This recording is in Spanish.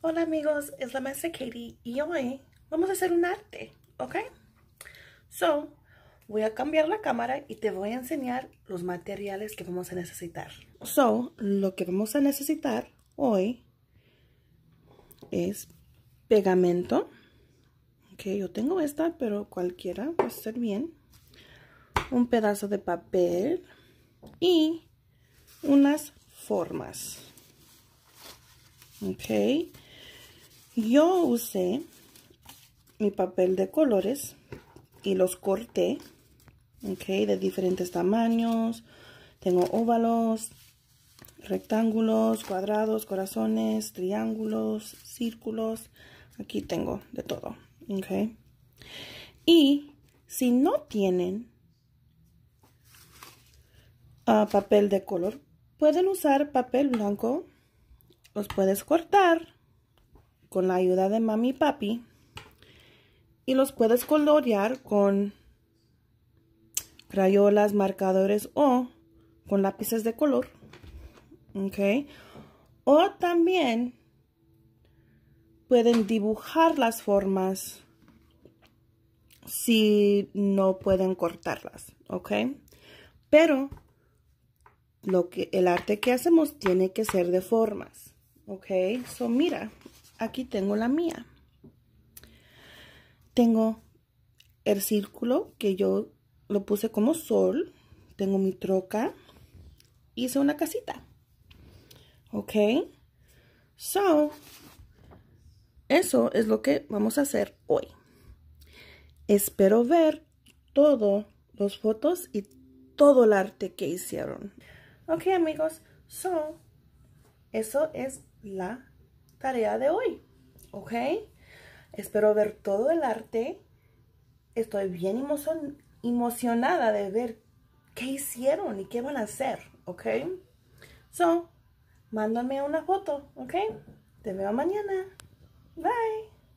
Hola amigos, es la maestra Katie y hoy vamos a hacer un arte, ¿ok? So, voy a cambiar la cámara y te voy a enseñar los materiales que vamos a necesitar. So, lo que vamos a necesitar hoy es pegamento. Ok, yo tengo esta, pero cualquiera va ser bien. Un pedazo de papel y unas formas. Ok, yo usé mi papel de colores y los corté, de diferentes tamaños. Tengo óvalos, rectángulos, cuadrados, corazones, triángulos, círculos. Aquí tengo de todo, Y si no tienen ah, papel de color, pueden usar papel blanco. Los puedes cortar con la ayuda de mami y papi y los puedes colorear con rayolas, marcadores o con lápices de color. ¿Ok? O también pueden dibujar las formas si no pueden cortarlas. ¿Ok? Pero lo que, el arte que hacemos tiene que ser de formas. ¿Ok? So, mira, Aquí tengo la mía. Tengo el círculo que yo lo puse como sol. Tengo mi troca. Hice una casita. ¿Ok? So, eso es lo que vamos a hacer hoy. Espero ver todas las fotos y todo el arte que hicieron. Ok, amigos. So, eso es la tarea de hoy, ¿ok? Espero ver todo el arte. Estoy bien emocionada de ver qué hicieron y qué van a hacer, ¿ok? So, mándame una foto, ¿ok? Te veo mañana. Bye.